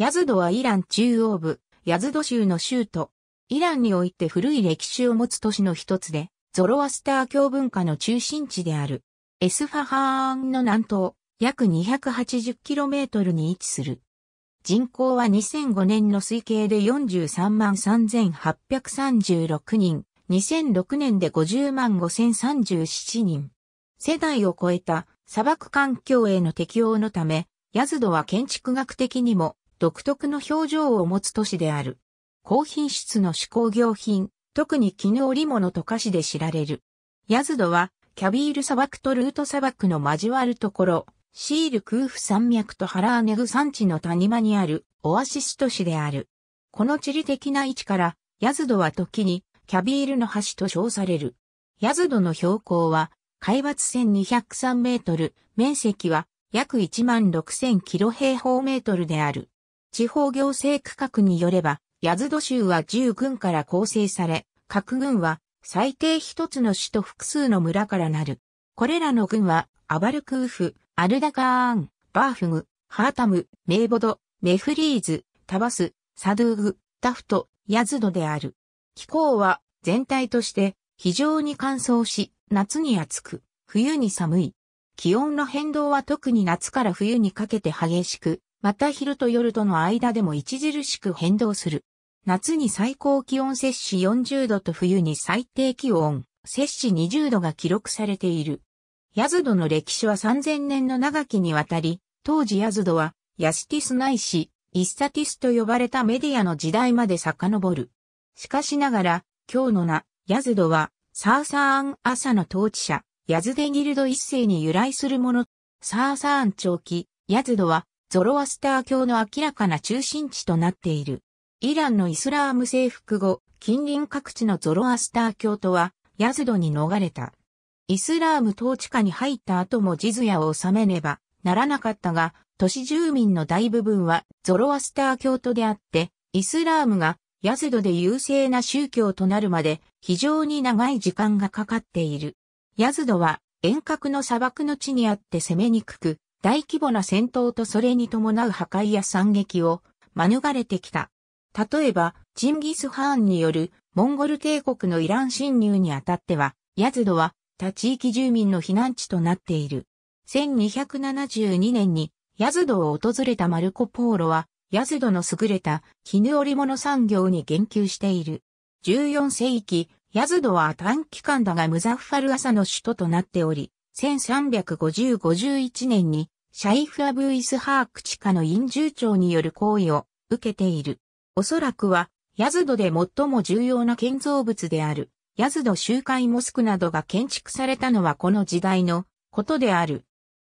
ヤズドはイラン中央部、ヤズド州の州都。イランにおいて古い歴史を持つ都市の一つで、ゾロアスター教文化の中心地である。エスファハーンの南東、約 280km に位置する。人口は2005年の推計で43万3836人、2006年で50万5037人。世代を超えた砂漠環境への適応のため、ヤズドは建築学的にも独特の表情を持つ都市である。高品質の手工業品、特に絹織物と菓子で知られる。ヤズドは、キャビール砂漠とルート砂漠の交わるところ、シール空腹山脈とハラーネグ山地の谷間にあるオアシス都市である。この地理的な位置から、ヤズドは時にキャビールの橋と称される。ヤズドの標高は、海抜1203メートル、面積は約16,000キロ平方メートルである。地方行政区画によれば、ヤズド州は10軍から構成され、各軍は最低一つの市と複数の村からなる。これらの軍は、アバルクーフ、アルダカーン、バーフグ、ハータム、メイボド、メフリーズ、タバス、サドゥーグ、タフト、ヤズドである。気候は全体として非常に乾燥し、夏に暑く、冬に寒い。気温の変動は特に夏から冬にかけて激しく、また昼と夜との間でも著しく変動する。夏に最高気温摂氏40度と冬に最低気温摂氏20度が記録されている。ヤズドの歴史は3000年の長きにわたり、当時ヤズドはヤシティスないし、イッサティスと呼ばれたメディアの時代まで遡る。しかしながら、今日の名、ヤズドは、サーサーン朝の統治者、ヤズデギルド一世に由来するもの、サーサーン長期、ヤズドは、ゾロアスター教の明らかな中心地となっている。イランのイスラーム征服後、近隣各地のゾロアスター教徒は、ヤズドに逃れた。イスラーム統治下に入った後もジズヤを治めねばならなかったが、都市住民の大部分はゾロアスター教徒であって、イスラームがヤズドで優勢な宗教となるまで非常に長い時間がかかっている。ヤズドは遠隔の砂漠の地にあって攻めにくく、大規模な戦闘とそれに伴う破壊や惨劇を免れてきた。例えば、チンギス・ハーンによるモンゴル帝国のイラン侵入にあたっては、ヤズドは他地域住民の避難地となっている。1272年にヤズドを訪れたマルコ・ポーロは、ヤズドの優れた絹織物産業に言及している。14世紀、ヤズドは短期間だがムザッファル朝の首都となっており、1350-51年にシャイフ・アブ・イスハーク地下の陰住長による行為を受けている。おそらくは、ヤズドで最も重要な建造物である、ヤズド集会モスクなどが建築されたのはこの時代のことである。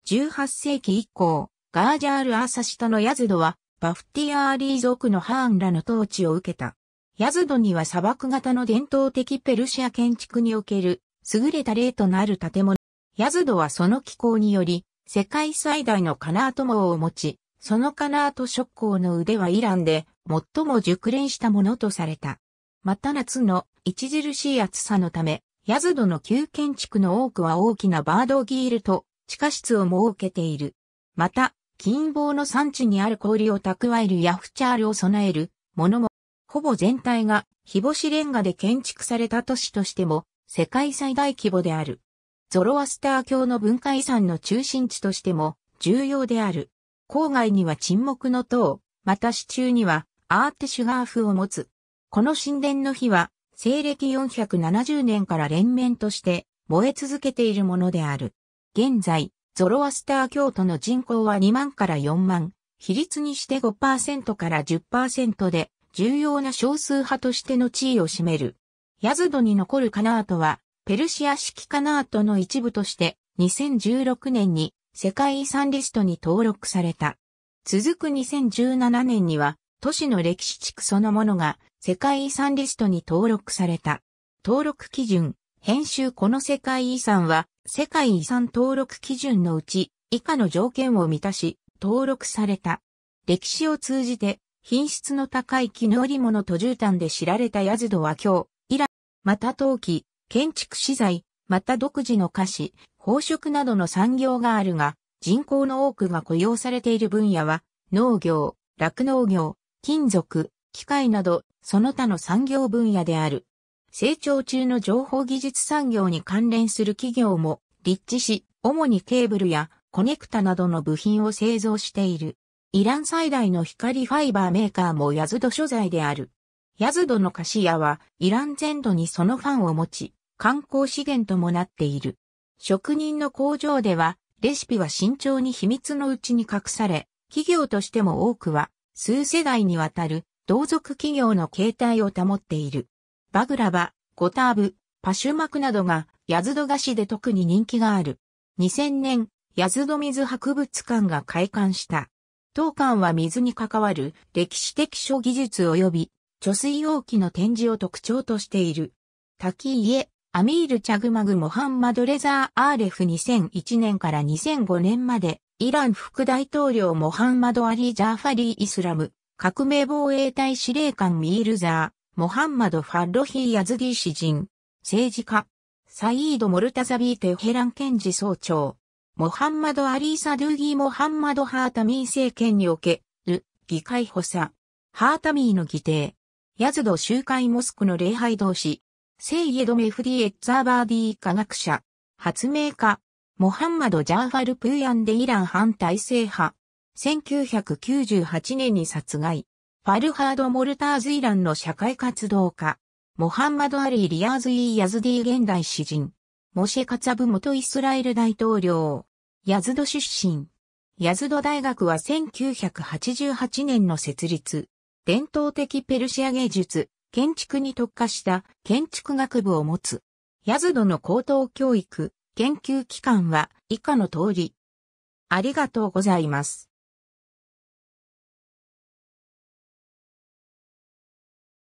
18世紀以降、ガージャール・アーサシタのヤズドは、バフティアーリー族のハーンらの統治を受けた。ヤズドには砂漠型の伝統的ペルシア建築における優れた例となる建物ヤズドはその気候により、世界最大のカナート網を持ち、そのカナート職工の腕はイランで最も熟練したものとされた。また夏の著しい暑さのため、ヤズドの旧建築の多くは大きなバードギールと地下室を設けている。また、金棒の産地にある氷を蓄えるヤフチャールを備えるものも、ほぼ全体が日干しレンガで建築された都市としても世界最大規模である。ゾロアスター教の文化遺産の中心地としても重要である。郊外には沈黙の塔、また市中にはアーテシュガーフを持つ。この神殿の火は、西暦470年から連綿として燃え続けているものである。現在、ゾロアスター教徒の人口は2万から4万、比率にして5%から10%で、重要な少数派としての地位を占める。ヤズドに残るカナートは、ペルシア式カナートの一部として2016年に世界遺産リストに登録された。続く2017年には都市の歴史地区そのものが世界遺産リストに登録された。登録基準、編集この世界遺産は世界遺産登録基準のうち以下の条件を満たし登録された。歴史を通じて品質の高い絹織物と絨毯で知られたヤズドは今日、以来、また陶器、建築資材、また独自の菓子、宝飾などの産業があるが、人口の多くが雇用されている分野は、農業、酪農業、金属、機械など、その他の産業分野である。成長中の情報技術産業に関連する企業も立地し、主にケーブルやコネクタなどの部品を製造している。イラン最大の光ファイバーメーカーもヤズド所在である。ヤズドの菓子屋はイラン全土にそのファンを持ち、観光資源ともなっている。職人の工場では、レシピは慎重に秘密のうちに隠され、企業としても多くは、数世代にわたる、同族企業の形態を保っている。バグラバ、ゴターブ、パシュマクなどが、ヤズド菓子で特に人気がある。2000年、ヤズド水博物館が開館した。当館は水に関わる歴史的諸技術及び貯水容器の展示を特徴としている。滝家、アミール・チャグマグ・モハンマド・レザー・アーレフ2001年から2005年まで、イラン副大統領モハンマド・アリ・ー・ジャーファリー・イスラム、革命防衛隊司令官ミールザー、モハンマド・ファッロヒー・ヤズディ詩人、政治家、サイード・モルタザビー・テヘランケンジ総長、モハンマド・アリー・サドゥーギー・モハンマド・ハータミー政権における議会補佐、ハータミーの議定、ヤズド集会モスクの礼拝同士、聖イエドメフディエッツーバーディー科学者、発明家、モハンマド・ジャーファル・プーヤンでイラン反体制派、1998年に殺害、ファルハード・モルターズイランの社会活動家、モハンマド・アリー・リアーズ・イー・ヤズディ現代詩人、モシェ・カツァブ元イスラエル大統領、ヤズド出身。ヤズド大学は1988年の設立。伝統的ペルシア芸術、建築に特化した建築学部を持つ。ヤズドの高等教育、研究機関は以下の通り。ありがとうございます。